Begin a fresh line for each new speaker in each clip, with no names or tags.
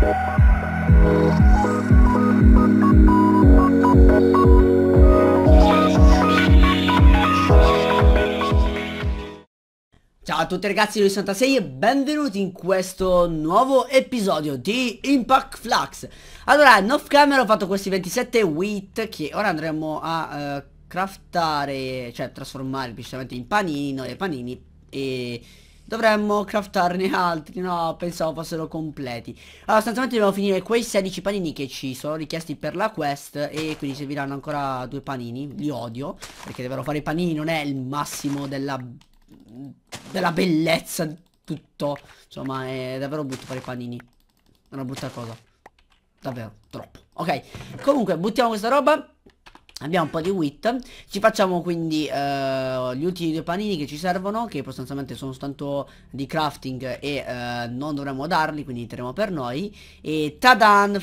Ciao a tutti ragazzi, di 66 e benvenuti in questo nuovo episodio di Impact Flux Allora, off camera ho fatto questi 27 wheat che ora andremo a uh, craftare, cioè trasformare precisamente in panino e panini E dovremmo craftarne altri no pensavo fossero completi allora sostanzialmente dobbiamo finire quei 16 panini che ci sono richiesti per la quest e quindi serviranno ancora due panini li odio perché davvero fare i panini non è il massimo della della bellezza di tutto insomma è davvero brutto fare i panini è una brutta cosa davvero troppo ok comunque buttiamo questa roba Abbiamo un po' di wheat, ci facciamo quindi uh, gli ultimi due panini che ci servono, che sostanzialmente sono soltanto di crafting e uh, non dovremmo darli, quindi li terremo per noi. E tadan!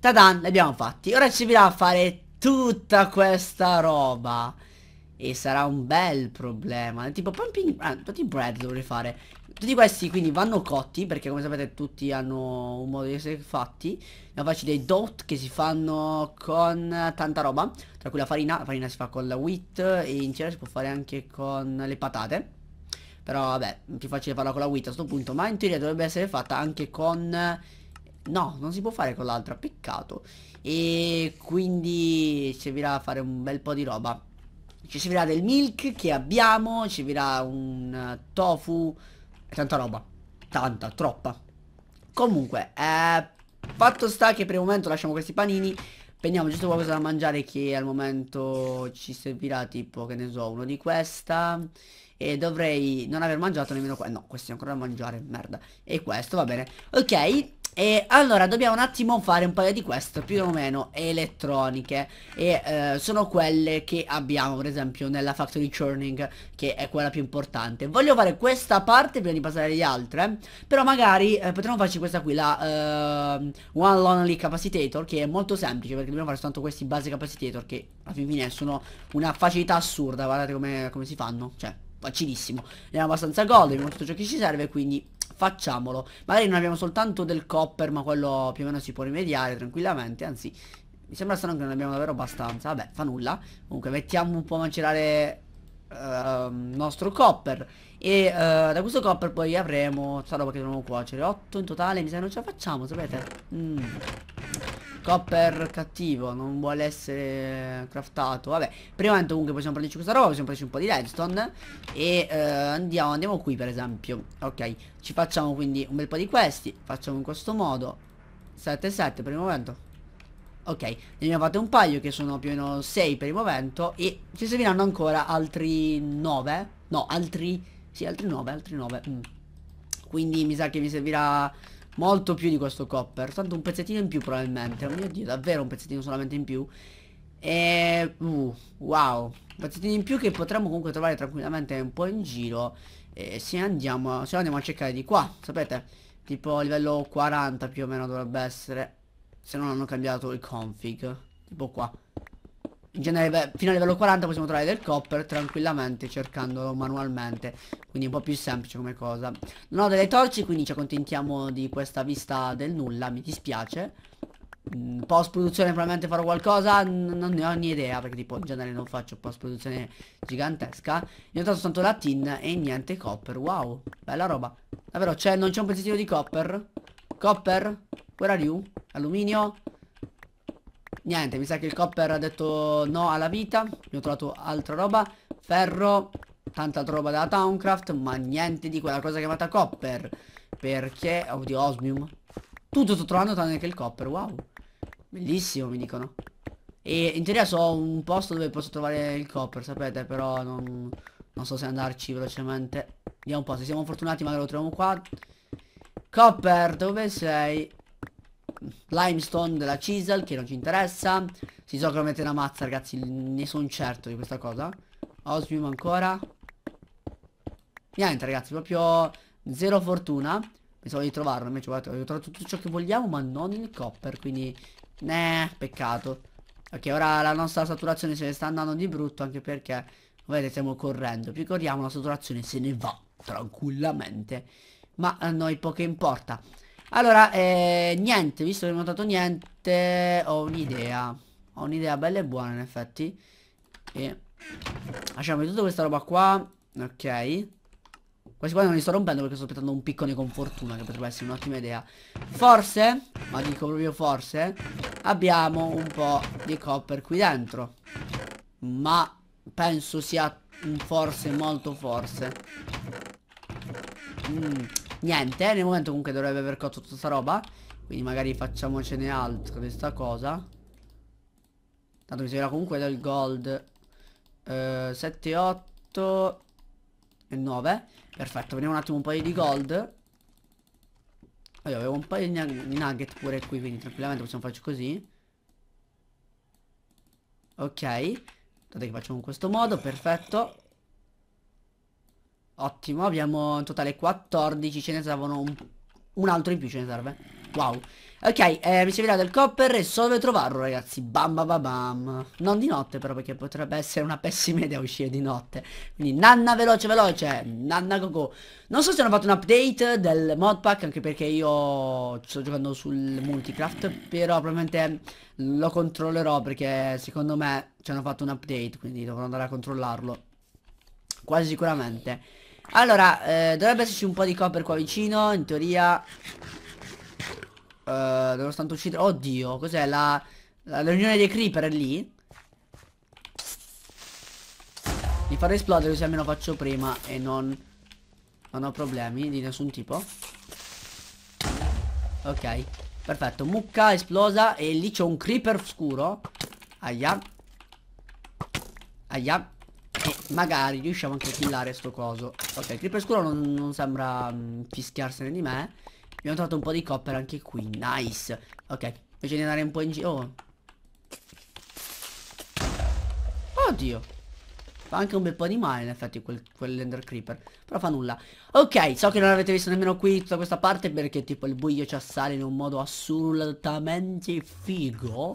Tadan, li abbiamo fatti. Ora ci servirà fare tutta questa roba. E sarà un bel problema. Tipo pumping... Ah, eh, bread dovrei fare. Tutti questi quindi vanno cotti perché come sapete tutti hanno un modo di essere fatti Da farci dei dot che si fanno con tanta roba Tra cui la farina, la farina si fa con la wheat e in genere si può fare anche con le patate Però vabbè, più facile farla con la wheat a questo punto Ma in teoria dovrebbe essere fatta anche con... No, non si può fare con l'altra, peccato E quindi servirà a fare un bel po' di roba ci servirà del milk che abbiamo, ci servirà un tofu è tanta roba. Tanta, troppa. Comunque, eh, fatto sta che per il momento lasciamo questi panini. Prendiamo giusto qualcosa da mangiare che al momento ci servirà tipo, che ne so, uno di questa. E dovrei non aver mangiato nemmeno qua, No, questo è ancora da mangiare, merda. E questo, va bene. Ok, e allora dobbiamo un attimo fare un paio di quest più o meno elettroniche E eh, sono quelle che abbiamo per esempio nella factory churning Che è quella più importante Voglio fare questa parte prima di passare agli altre eh. Però magari eh, potremmo farci questa qui La eh, One Lonely Capacitator Che è molto semplice perché dobbiamo fare soltanto questi base capacitator Che alla fine sono una facilità assurda Guardate come, come si fanno Cioè facilissimo abbiamo abbastanza gold, abbiamo tutto ciò che ci serve quindi facciamolo. Magari non abbiamo soltanto del copper, ma quello più o meno si può rimediare tranquillamente, anzi... Mi sembra strano che non abbiamo davvero abbastanza Vabbè, fa nulla Comunque, mettiamo un po' a macerare Uh, nostro copper e uh, da questo copper poi avremo sta roba che dobbiamo cuocere 8 in totale mi sa che non ce la facciamo sapete mm. Copper cattivo, non vuole essere craftato. Vabbè, prima di comunque possiamo prenderci questa roba, possiamo prenderci un po' di redstone. E eh, andiamo, andiamo qui per esempio. Ok, ci facciamo quindi un bel po' di questi. Facciamo in questo modo. 7-7 per il momento. Ok, ne abbiamo fatte un paio che sono più o meno 6 per il momento. E ci serviranno ancora altri 9. No, altri... Sì, altri 9, altri 9. Mm. Quindi mi sa che mi servirà Molto più di questo copper Tanto un pezzettino in più probabilmente Oh mio dio davvero un pezzettino solamente in più E... Uh, wow Un pezzettino in più che potremmo comunque trovare tranquillamente un po' in giro eh, se, andiamo, se andiamo a cercare di qua Sapete Tipo livello 40 più o meno dovrebbe essere Se non hanno cambiato il config Tipo qua in genere fino a livello 40 possiamo trovare del copper tranquillamente cercandolo manualmente Quindi un po' più semplice come cosa Non ho delle torce quindi ci accontentiamo di questa vista del nulla mi dispiace mm, Post produzione probabilmente farò qualcosa Non ne ho ni idea perché tipo in genere non faccio post produzione gigantesca Ne ho trovato soltanto la tin e niente copper Wow bella roba Davvero c'è non c'è un pezzettino di copper Copper Where are you? Alluminio Niente, mi sa che il copper ha detto no alla vita. Abbiamo trovato altra roba. Ferro, tanta roba della Towncraft, ma niente di quella cosa chiamata copper. Perché, o oh, di osmium. Tutto sto trovando tranne che il copper, wow. Bellissimo, mi dicono. E in teoria so un posto dove posso trovare il copper, sapete, però non, non so se andarci velocemente. Vediamo un po', se siamo fortunati magari lo troviamo qua. Copper, dove sei? Limestone della Chisel che non ci interessa Si so che lo mette una mazza ragazzi Ne sono certo di questa cosa Osmium ancora Niente ragazzi proprio Zero fortuna Pensavo di trovarlo invece guardate ho trovato tutto ciò che vogliamo Ma non il copper quindi Neh peccato Ok ora la nostra saturazione se ne sta andando di brutto Anche perché Vedete stiamo correndo Più corriamo la saturazione se ne va Tranquillamente Ma a noi poco importa allora, eh, niente, visto che non ho notato niente, ho un'idea. Ho un'idea bella e buona in effetti. E lasciamo tutta questa roba qua. Ok. Questi qua non li sto rompendo perché sto aspettando un piccone con fortuna che potrebbe essere un'ottima idea. Forse, ma dico proprio forse, abbiamo un po' di copper qui dentro. Ma penso sia un forse molto forse. Mm. Niente, eh, nel momento comunque dovrebbe aver cotto tutta sta roba Quindi magari facciamocene altro di sta cosa Tanto mi servirà comunque del gold eh, 7, 8 e 9 Perfetto, prendiamo un attimo un paio di gold Poi avevo un paio di nugget pure qui Quindi tranquillamente possiamo farci così Ok Tanto che facciamo in questo modo, perfetto Ottimo, abbiamo in totale 14, ce ne servono un, un altro in più ce ne serve. Wow. Ok, eh, servirà del copper e so dove trovarlo ragazzi Bam bam bam Non di notte però perché potrebbe essere una pessima idea uscire di notte Quindi nanna veloce veloce Nanna go go Non so se hanno fatto un update del modpack Anche perché io sto giocando sul multicraft Però probabilmente lo controllerò perché secondo me ci hanno fatto un update Quindi dovrò andare a controllarlo Quasi sicuramente allora, eh, dovrebbe esserci un po' di copper qua vicino, in teoria. devo eh, nonostante uccidere... Oddio, cos'è? La... la riunione dei creeper è lì? Mi farò esplodere così almeno faccio prima e non... Non ho problemi di nessun tipo. Ok, perfetto. Mucca esplosa e lì c'è un creeper scuro. Aia. Aia. Magari riusciamo anche a killare sto coso Ok, il creeper scuro non, non sembra mh, mm, fischiarsene di me Abbiamo trovato un po' di copper anche qui Nice Ok, invece di andare un po' in giro oh. Oddio Fa anche un bel po' di male in effetti quel, quell'ender creeper Però fa nulla Ok, so che non avete visto nemmeno qui tutta questa parte Perché tipo il buio ci assale in un modo assolutamente figo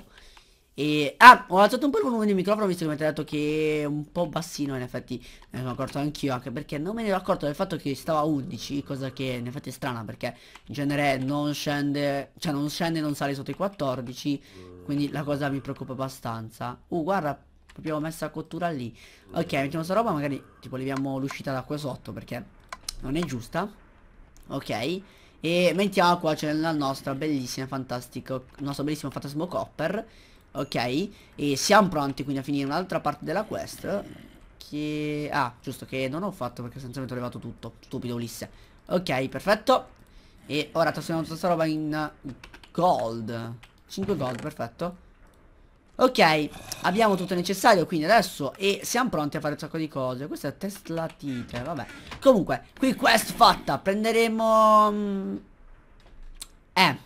e... Ah, ho alzato un po' il volume del microfono visto che mi avete detto che è un po' bassino in effetti Me ne sono accorto anch'io anche perché non me ne ero accorto del fatto che stava a 11 Cosa che in effetti è strana perché in genere non scende Cioè non scende e non sale sotto i 14 Quindi la cosa mi preoccupa abbastanza Uh guarda abbiamo messo a cottura lì Ok mettiamo sta roba magari tipo leviamo l'uscita da qua sotto perché non è giusta Ok E mettiamo qua c'è la nostra bellissima fantastica Il nostro bellissimo fantasmo copper Ok E siamo pronti quindi a finire un'altra parte della quest Che... Ah giusto che non ho fatto perché essenzialmente ho levato tutto Stupido Ulisse Ok perfetto E ora trasformiamo tutta questa roba in gold 5 gold perfetto Ok Abbiamo tutto il necessario quindi adesso E siamo pronti a fare un sacco di cose Questa è teslatite vabbè Comunque qui quest fatta Prenderemo mm, Eh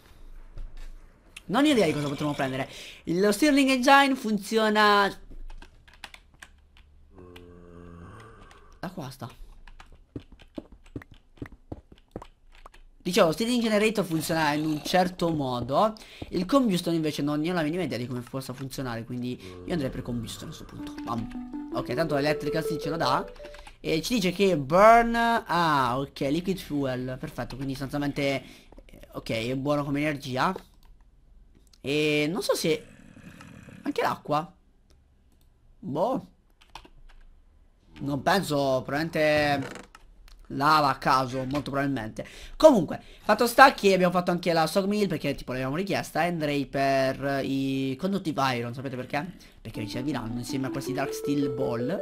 non ho idea di cosa potremmo prendere. Lo Stirling Engine funziona... Da qua sta. Dicevo, Stealing Generator funziona in un certo modo. Il Combustion invece non ne ho la minima idea di come possa funzionare. Quindi io andrei per Combustion a questo punto. Bam. Ok, tanto l'elettrica si ce lo dà. E ci dice che burn... Ah, ok, liquid fuel. Perfetto, quindi sostanzialmente... Eh, ok, è buono come energia. E non so se... Anche l'acqua. Boh. Non penso, probabilmente... Lava a caso, molto probabilmente. Comunque, fatto sta che abbiamo fatto anche la Sog Mill perché tipo l'avevamo richiesta. Andrei per i Conductive Iron, sapete perché? Perché mi serviranno insieme a questi Dark Steel Ball.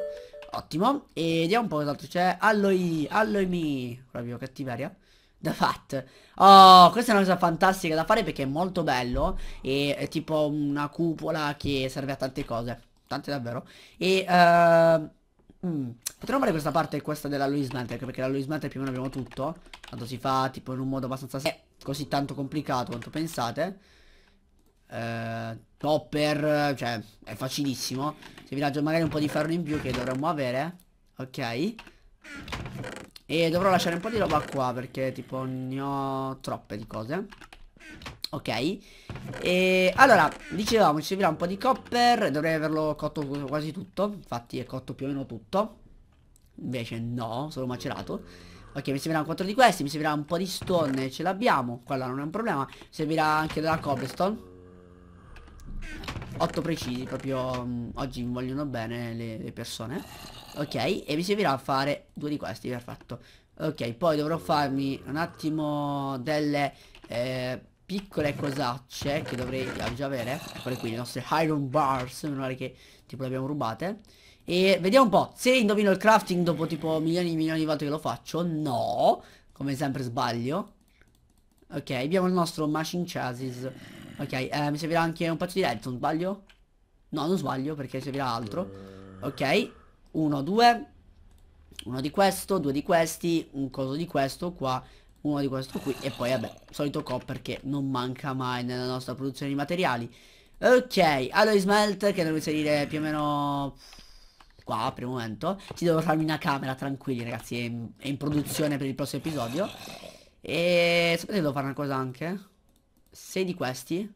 Ottimo. E vediamo un po' cos'altro c'è. Alloi, alloi mi. Proprio cattiveria. The Fat Oh, questa è una cosa fantastica da fare perché è molto bello E è tipo una cupola che serve a tante cose Tante davvero E... Uh, mm, potremmo fare questa parte e questa della Louis Mantle ecco, Perché la Louis Mantle più o meno abbiamo tutto Tanto si fa tipo in un modo abbastanza... È così tanto complicato quanto pensate Uh, topper Cioè è facilissimo Se vi raggio magari un po' di ferro in più che dovremmo avere Ok e dovrò lasciare un po' di roba qua perché tipo ne ho troppe di cose Ok E allora dicevamo ci servirà un po' di copper Dovrei averlo cotto quasi tutto Infatti è cotto più o meno tutto Invece no, solo macerato Ok mi serviranno 4 di questi Mi servirà un po' di stone Ce l'abbiamo Quella non è un problema servirà anche della cobblestone 8 precisi proprio um, oggi mi vogliono bene le, le, persone ok e mi servirà a fare due di questi perfetto ok poi dovrò farmi un attimo delle eh, piccole cosacce che dovrei già avere eccole qui le nostre iron bars non pare che tipo le abbiamo rubate e vediamo un po' se indovino il crafting dopo tipo milioni e milioni di volte che lo faccio no come sempre sbaglio ok abbiamo il nostro machine chassis Ok, eh, mi servirà anche un pezzo di redstone, sbaglio? No, non sbaglio perché servirà altro Ok, uno, due Uno di questo, due di questi Un coso di questo qua Uno di questo qui e poi vabbè Solito copper che non manca mai nella nostra produzione di materiali Ok, alloy smelt che devo inserire più o meno qua per il momento Ci devo farmi una camera, tranquilli ragazzi È in, è in produzione per il prossimo episodio E sapete devo fare una cosa anche? 6 di questi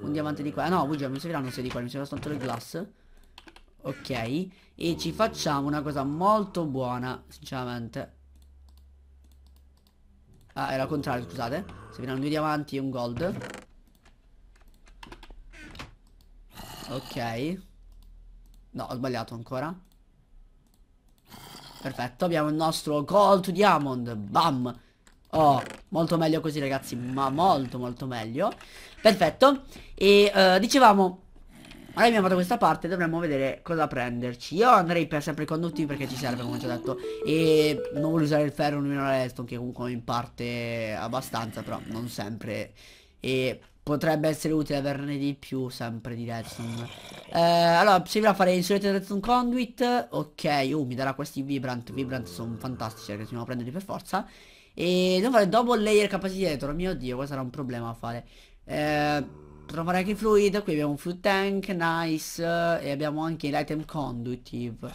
Un diamante di qua No bugia mi serviranno 6 di qua Mi serve soltanto il glass Ok E ci facciamo una cosa molto buona Sinceramente Ah era contrario scusate Serviranno due diamanti e un gold Ok No ho sbagliato ancora Perfetto abbiamo il nostro gold diamond Bam Oh, molto meglio così ragazzi, ma molto molto meglio Perfetto E uh, dicevamo Ora abbiamo fatto questa parte dovremmo vedere cosa prenderci Io andrei per sempre i conduttivi perché ci serve come ho già detto E non voglio usare il ferro nemmeno la redstone che comunque in parte abbastanza però non sempre E potrebbe essere utile averne di più sempre di redstone eh, Allora servirà a fare insulated redstone conduit Ok, uh, mi darà questi vibrant Vibrant sono fantastici ragazzi, dobbiamo prenderli per forza e devo fare dopo layer capacity editor Mio dio questo sarà un problema a fare eh, Potrò anche i fluid Qui abbiamo un fluid tank Nice E abbiamo anche l'item conduitive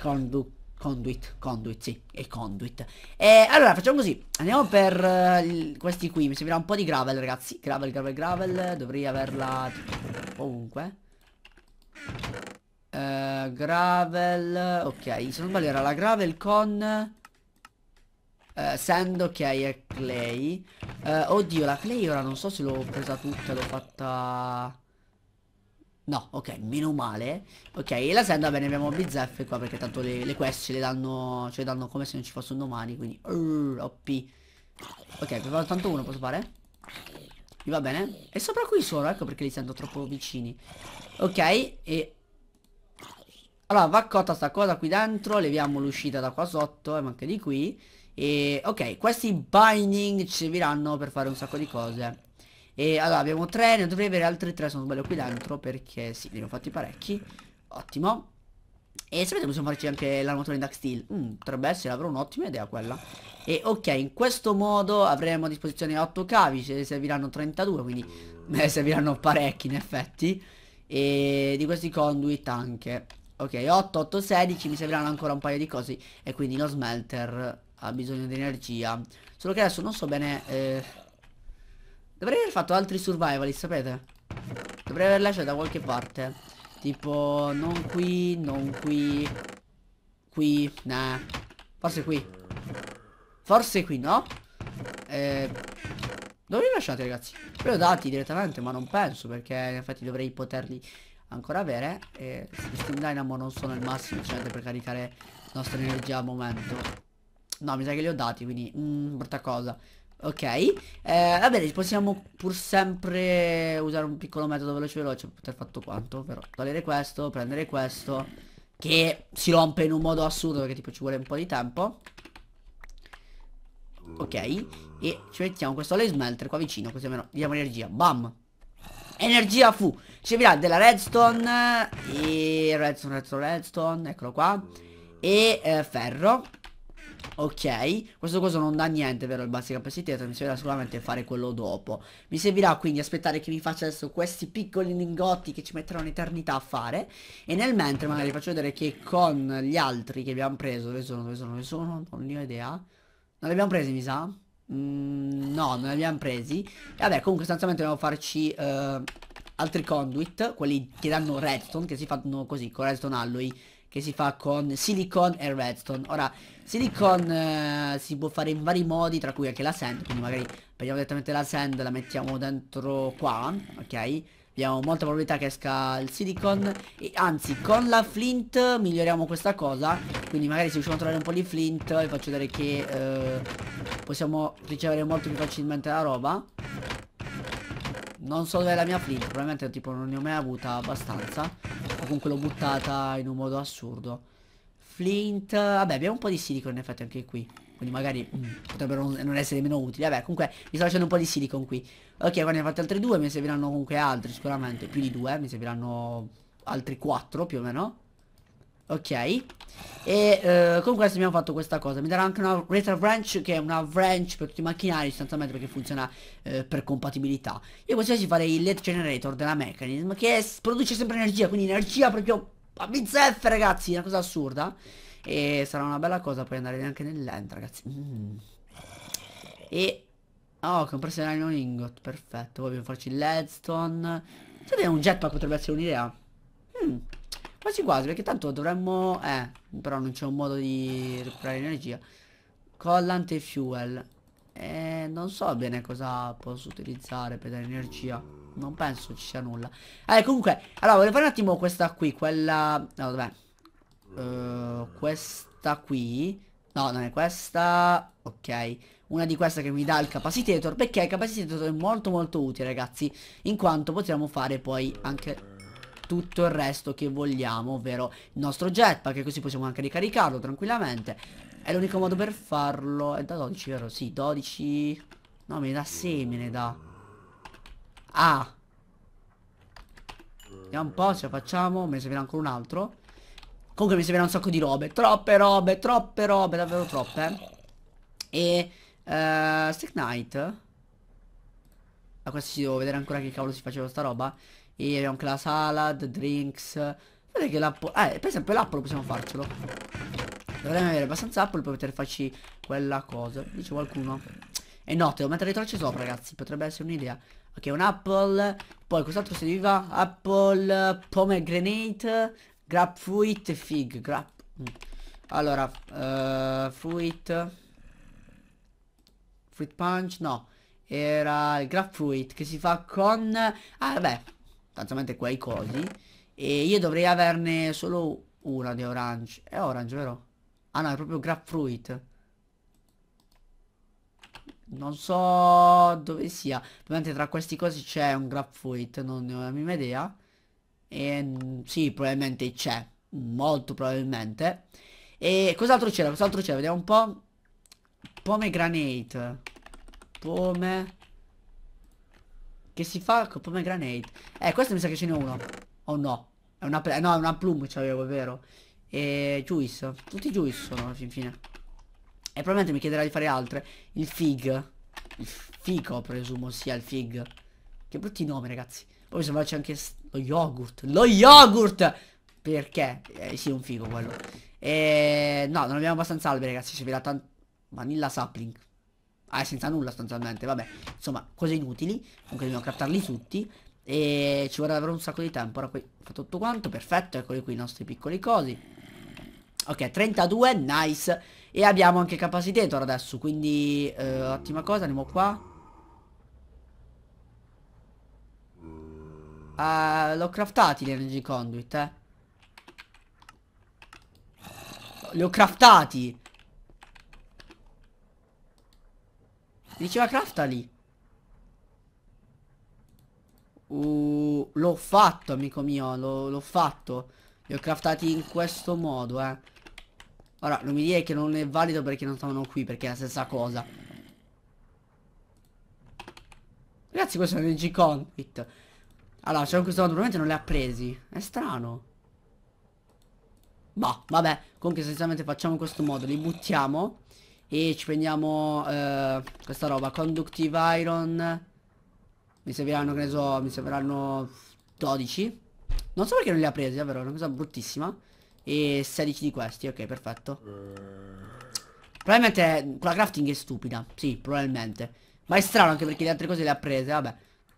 Condu Conduit, conduit, sì, e conduit E allora facciamo così Andiamo per uh, questi qui Mi servirà un po' di gravel ragazzi Gravel, gravel, gravel Dovrei averla ovunque uh, Gravel Ok, se non sbaglio era la gravel con uh, che ok, Clay uh, Oddio, la Clay ora non so se l'ho presa tutta, l'ho fatta... No, ok, meno male Ok, la Sand, va bene, abbiamo Bizzef qua perché tanto le, le quest ce le danno Ce le danno come se non ci fossero domani, quindi uh, OP Ok, però tanto uno posso fare? Mi va bene? E sopra qui sono, ecco perché li sento troppo vicini Ok, e allora va cotta sta cosa qui dentro Leviamo l'uscita da qua sotto E eh, manca di qui e ok, questi binding ci serviranno per fare un sacco di cose. E allora abbiamo tre, ne dovrei avere altri tre sono non sbaglio qui dentro perché sì, ne ho fatti parecchi. Ottimo. E sapete possiamo farci anche l'armatura in duck steel mm, Potrebbe essere, avrò un'ottima idea quella E ok, in questo modo avremo a disposizione 8 cavi Ce ne serviranno 32, quindi ne serviranno parecchi in effetti E di questi conduit anche Ok, 8, 8, 16 Mi serviranno ancora un paio di cose E quindi lo smelter ha bisogno di energia Solo che adesso non so bene eh... Dovrei aver fatto altri survivalist, sapete? Dovrei aver lasciato da qualche parte Tipo non qui, non qui Qui, nah Forse qui Forse qui, no? Eh... Dove li lasciate ragazzi? Ve ho dati direttamente ma non penso perché in effetti dovrei poterli ancora avere e Steam Dynamo non sono il massimo cioè, per caricare nostra energia al momento No, mi sa che li ho dati, quindi... Mm, brutta cosa. Ok, eh, va possiamo pur sempre usare un piccolo metodo veloce veloce per poter fatto quanto, però togliere questo, prendere questo, che si rompe in un modo assurdo perché tipo ci vuole un po' di tempo. Ok, e ci mettiamo questo lei smelter qua vicino, così almeno diamo energia, bam! Energia fu! Ci servirà della redstone, e redstone, redstone, redstone, eccolo qua, e eh, ferro, Ok Questo coso non dà niente vero il basic capacitator Mi servirà solamente fare quello dopo Mi servirà quindi aspettare che mi faccia adesso questi piccoli lingotti Che ci metterà un'eternità a fare E nel mentre magari faccio vedere che con gli altri che abbiamo preso Dove sono? Dove sono? Dove sono? Non ho idea Non li abbiamo presi mi sa? Mm, no, non li abbiamo presi e Vabbè comunque sostanzialmente dobbiamo farci uh, altri conduit Quelli che danno redstone Che si fanno così con redstone alloy Che si fa con silicon e redstone Ora Silicon eh, si può fare in vari modi, tra cui anche la sand, quindi magari prendiamo direttamente la sand, la mettiamo dentro qua, ok? Abbiamo molta probabilità che esca il silicon e anzi con la flint miglioriamo questa cosa Quindi magari se riusciamo a trovare un po' di flint vi faccio vedere che eh, possiamo ricevere molto più facilmente la roba non so dove è la mia flint, probabilmente tipo non ne ho mai avuta abbastanza comunque l'ho buttata in un modo assurdo Flint, vabbè abbiamo un po' di silicon in effetti anche qui Quindi magari mm, potrebbero non essere meno utili Vabbè comunque mi sto facendo un po' di silicon qui Ok qua ne ho fatti altri due, mi serviranno comunque altri sicuramente Più di due, mi serviranno altri quattro più o meno Ok E eh, con questo abbiamo fatto questa cosa Mi darà anche una retro wrench che è una wrench per tutti i macchinari Sostanzialmente perché funziona eh, per compatibilità Io qualsiasi farei il LED generator della mechanism Che produce sempre energia Quindi energia proprio Bobby ragazzi, una cosa assurda. E sarà una bella cosa poi andare neanche nell'end ragazzi. Mm. E... Oh, compressione non ingot, perfetto. Poi dobbiamo farci l'headstone. Sapete, un jetpack potrebbe essere un'idea. Mm. Quasi quasi, perché tanto dovremmo... Eh, però non c'è un modo di recuperare energia. Collant e fuel. E eh, non so bene cosa posso utilizzare per dare energia. Non penso ci sia nulla Eh comunque Allora volevo fare un attimo questa qui Quella No vabbè uh, eh, Questa qui No non è questa Ok Una di queste che mi dà il capacitator Perché il capacitator è molto molto utile ragazzi In quanto potremo fare poi anche tutto il resto che vogliamo Ovvero il nostro jetpack Così possiamo anche ricaricarlo tranquillamente È l'unico modo per farlo È da 12 vero? Sì 12 No me ne dà 6 me ne dà Ah Vediamo un po' ce la facciamo Me serve ancora un altro Comunque mi servirà un sacco di robe Troppe robe, troppe robe, davvero troppe E uh, Stick Knight A questo si devo vedere ancora che cavolo si faceva sta roba E abbiamo anche la salad, drinks Vedete che l'apple Eh, per esempio l'apple possiamo farcelo Dovremmo avere abbastanza apple per poter farci quella cosa Dice qualcuno E no, devo mettere le torce sopra ragazzi Potrebbe essere un'idea Ok, un apple. Poi cos'altro serviva? Apple, pomegranate, grapefruit e fig. Grap mm. allora, uh, fruit. Fruit punch, no. Era il grapefruit che si fa con... Ah, beh, tanzamente quei cosi. E io dovrei averne solo una di orange. È orange, vero? Ah no, è proprio grapefruit non so dove sia. Probabilmente tra questi cosi c'è un Grapfoid, non ne ho la minima idea. E mm, sì, probabilmente c'è, molto probabilmente. E cos'altro c'era? Cos'altro c'era? Vediamo un po'. Pomegranate. Pome... Che si fa con pomegranate? Eh, questo mi sa che ce n'è uno. O oh, no. È una, no, è una plume, c'avevo, è vero. E juice. Tutti juice sono, alla fin fine. E probabilmente mi chiederà di fare altre. Il fig. Il fico, presumo sia il fig. Che brutti nomi, ragazzi. Poi se faccio anche lo yogurt. Lo yogurt! Perché? Eh, sì, è un figo quello. E... No, non abbiamo abbastanza alberi, ragazzi. Servirà tanto... Vanilla sapling. Ah, senza nulla, sostanzialmente. Vabbè. Insomma, cose inutili. Comunque dobbiamo cattarli tutti. E ci vorrà davvero un sacco di tempo. Ora qui fa tutto quanto. Perfetto. Eccoli qui i nostri piccoli cosi. Ok, 32. Nice. E abbiamo anche capacitator adesso Quindi eh, ottima cosa Andiamo qua Uh, l'ho craftati gli energy conduit, eh. Li ho craftati. Mi diceva craftali. Uh, l'ho fatto, amico mio, l'ho fatto. Li ho craftati in questo modo, eh. Ora, non mi dire che non è valido perché non stavano qui, perché è la stessa cosa. Ragazzi, questo è un g Conquit. Allora, c'è questo modo, probabilmente non le ha presi. È strano. Bah, vabbè. Comunque, essenzialmente facciamo in questo modo. Li buttiamo. E ci prendiamo eh, questa roba. Conductive Iron. Mi serviranno, che ne so, mi serviranno 12. Non so perché non li ha presi, davvero, è una cosa bruttissima. E 16 di questi, ok, perfetto. Probabilmente quella crafting è stupida, sì, probabilmente. Ma è strano anche perché le altre cose le ha prese, vabbè.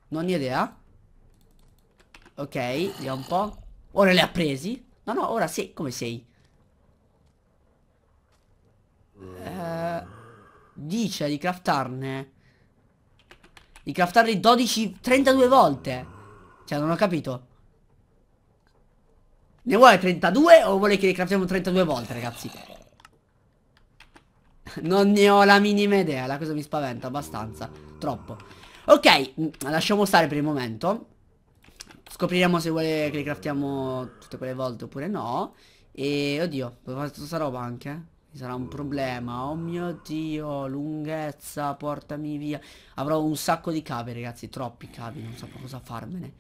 Non ho idea. Ok, vediamo un po'. Ora le ha presi. No, no, ora sei. Come sei? Eh, dice di craftarne. Di craftarli 12, 32 volte. Cioè, non ho capito. Ne vuole 32 o vuole che le craftiamo 32 volte, ragazzi? Non ne ho la minima idea, la cosa mi spaventa abbastanza, troppo. Ok, mm, lasciamo stare per il momento. Scopriremo se vuole che le craftiamo tutte quelle volte oppure no. E oddio, ho fatto questa roba anche. Eh. Mi sarà un problema. Oh mio dio, lunghezza, portami via. Avrò un sacco di cavi, ragazzi, troppi cavi, non so cosa farmene.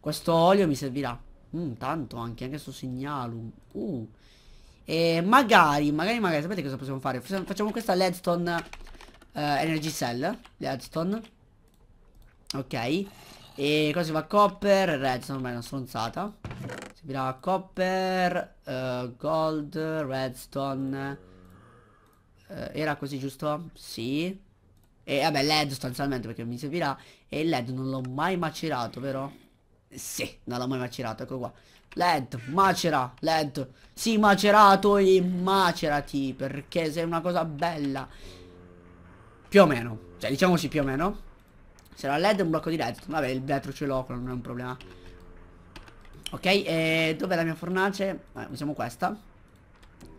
Questo olio mi servirà. Mm, tanto anche, anche su Signalum. Uh. E magari, magari, magari, sapete cosa possiamo fare? Facciamo questa Ledstone uh, eh, Energy Cell. Ledstone. Ok. E così va Copper, Redstone, ormai è una stronzata. Servirà Copper, uh, Gold, Redstone. Uh, era così giusto? Sì. E vabbè, LED sostanzialmente perché mi servirà. E il LED non l'ho mai macerato, vero? Sì, non l'ho mai macerato, ecco qua. Led, macera, Led. Sì, macerato e macerati, perché sei una cosa bella. Più o meno, cioè diciamoci più o meno. Sarà Led e un blocco di Led. Vabbè, il vetro ce l'ho, non è un problema. Ok, e dov'è la mia fornace? Eh, usiamo questa.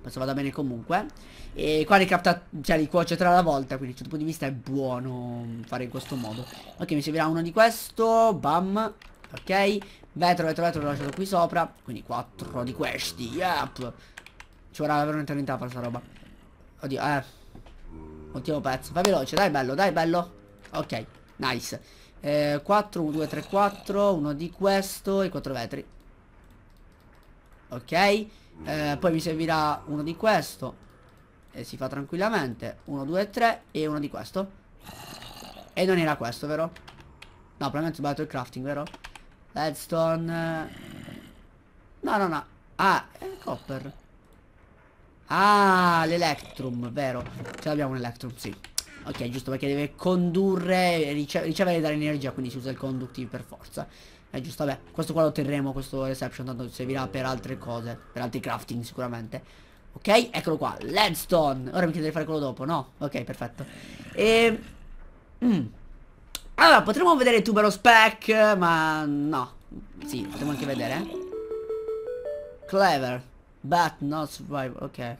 Penso vada bene comunque. E qua li capta, cioè li cuoce tre alla volta, quindi dal certo punto di vista è buono fare in questo modo. Ok, mi servirà uno di questo, bam ok? Vetro, vetro, vetro l'ho lasciato qui sopra Quindi 4 di questi, yep Ci vorrà avere un'eternità per sta roba Oddio, eh Ottimo pezzo, fai veloce, dai bello, dai bello Ok, nice eh, 4, 1, 2, 3, 4 Uno di questo e 4 vetri Ok eh, Poi mi servirà uno di questo E si fa tranquillamente 1, 2, 3 e uno di questo E non era questo, vero? No, probabilmente ho sbagliato il crafting, vero? Redstone. No, no, no. Ah, è copper. Ah, l'Electrum, vero. Ce l'abbiamo un Electrum, sì. Ok, giusto perché deve condurre, e ricevere dall'energia, quindi si usa il conductive per forza. È giusto, vabbè. Questo qua lo otterremo, questo reception, tanto servirà per altre cose, per altri crafting sicuramente. Ok, eccolo qua, Ledstone. Ora mi chiede di fare quello dopo, no? Ok, perfetto. Ehm... Mm. Allora, potremmo vedere Tubero Spec, ma no. Sì, potremmo anche vedere. Clever, but not survival, ok.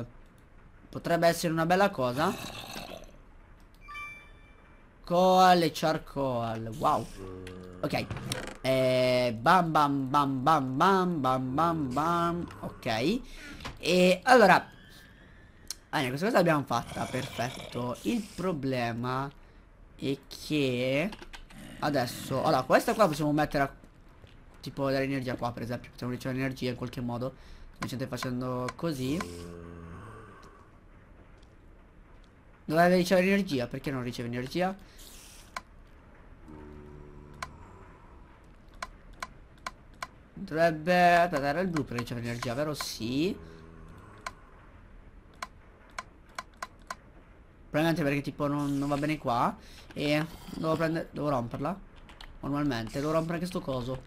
Uh, potrebbe essere una bella cosa. Coal e charcoal, wow. Ok. Eh, bam bam bam bam bam bam bam. Ok. E allora, allora, ah, ecco, questa cosa l'abbiamo fatta, perfetto. Il problema è che... Adesso... Allora, questa qua possiamo mettere a... Tipo dell'energia qua, per esempio. Possiamo ricevere energia in qualche modo. Semplicemente facendo così. Dovrebbe ricevere energia. Perché non riceve energia? Dovrebbe... Aspetta, era il blu per ricevere energia, vero? Sì. Probabilmente perché tipo non, non va bene qua E devo prendere Devo romperla Normalmente Devo rompere anche sto coso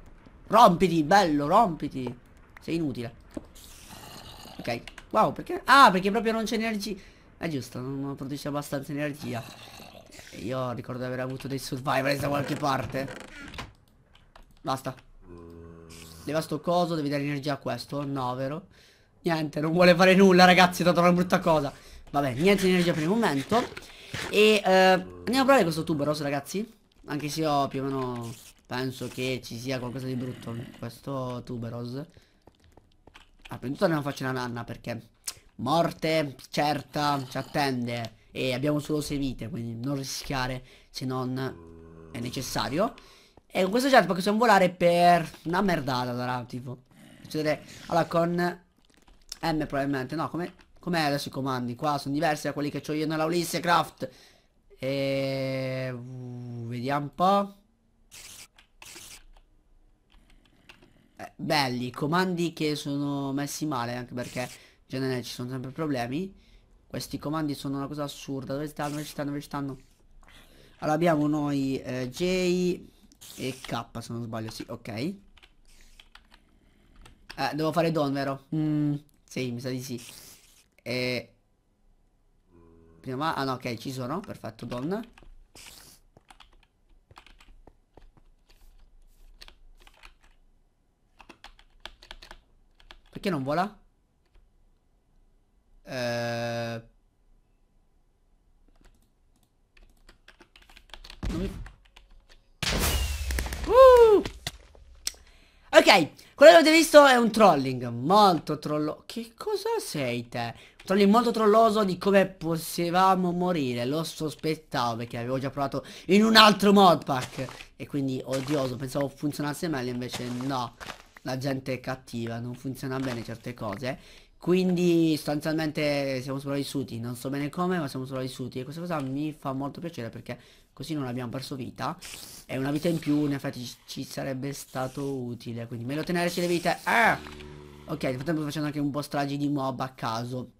Rompiti Bello rompiti Sei inutile Ok Wow perché Ah perché proprio non c'è energia È giusto Non produce abbastanza energia Io ricordo di aver avuto dei survivors da qualche parte Basta Leva sto coso Devi dare energia a questo No vero Niente non vuole fare nulla ragazzi È stata una brutta cosa Vabbè, niente di energia per il momento. E eh, andiamo a provare questo tubo ragazzi. Anche se io più o meno penso che ci sia qualcosa di brutto in questo tuberos. Allora, ah, prima di tutto andiamo a farci una nanna perché morte certa ci attende e abbiamo solo 6 vite, quindi non rischiare se non è necessario. E con questo jetpack possiamo volare per una merdata, allora, tipo. Cioè, allora con M probabilmente, no, come Com'è adesso i comandi qua? Sono diversi da quelli che ho io nella Ulisse Craft. E... Uh, vediamo un po'. Eh, belli, i comandi che sono messi male, anche perché in genere ci sono sempre problemi. Questi comandi sono una cosa assurda. Dove stanno? Dove stanno? Dove stanno? Allora abbiamo noi eh, J e K se non sbaglio, sì, ok. Eh, devo fare Don, vero? Mm, sì, mi sa di sì. E... Prima... Ah no, ok, ci sono. Perfetto, donna. Perché non vola? Eh... Non mi... uh! Ok. Quello che avete visto è un trolling molto trollo... Che cosa sei te? Un trolling molto trolloso di come potevamo morire. Lo sospettavo perché avevo già provato in un altro modpack. E quindi odioso, pensavo funzionasse meglio, invece no. La gente è cattiva, non funziona bene certe cose. Quindi sostanzialmente siamo sopravvissuti, non so bene come ma siamo sopravvissuti e questa cosa mi fa molto piacere perché così non abbiamo perso vita e una vita in più in effetti ci sarebbe stato utile quindi meglio tenerci le vite eh! ok nel frattempo facendo anche un po' stragi di mob a caso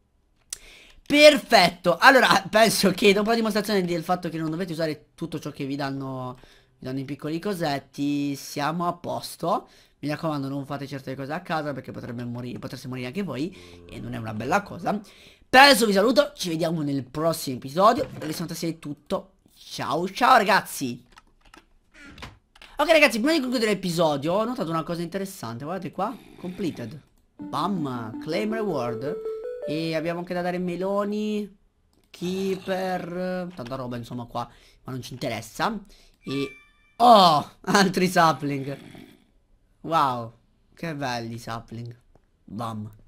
perfetto allora penso che dopo la dimostrazione del fatto che non dovete usare tutto ciò che vi danno vi danno i piccoli cosetti siamo a posto mi raccomando non fate certe cose a casa perché potrebbe morire, potreste morire anche voi e non è una bella cosa. Per adesso vi saluto, ci vediamo nel prossimo episodio. Per il 66 è tutto. Ciao ciao ragazzi Ok ragazzi prima di concludere l'episodio ho notato una cosa interessante Guardate qua Completed Bam Claim reward E abbiamo anche da dare meloni Keeper Tanta roba insomma qua Ma non ci interessa E Oh Altri sapling Wow Che belli sapling Bam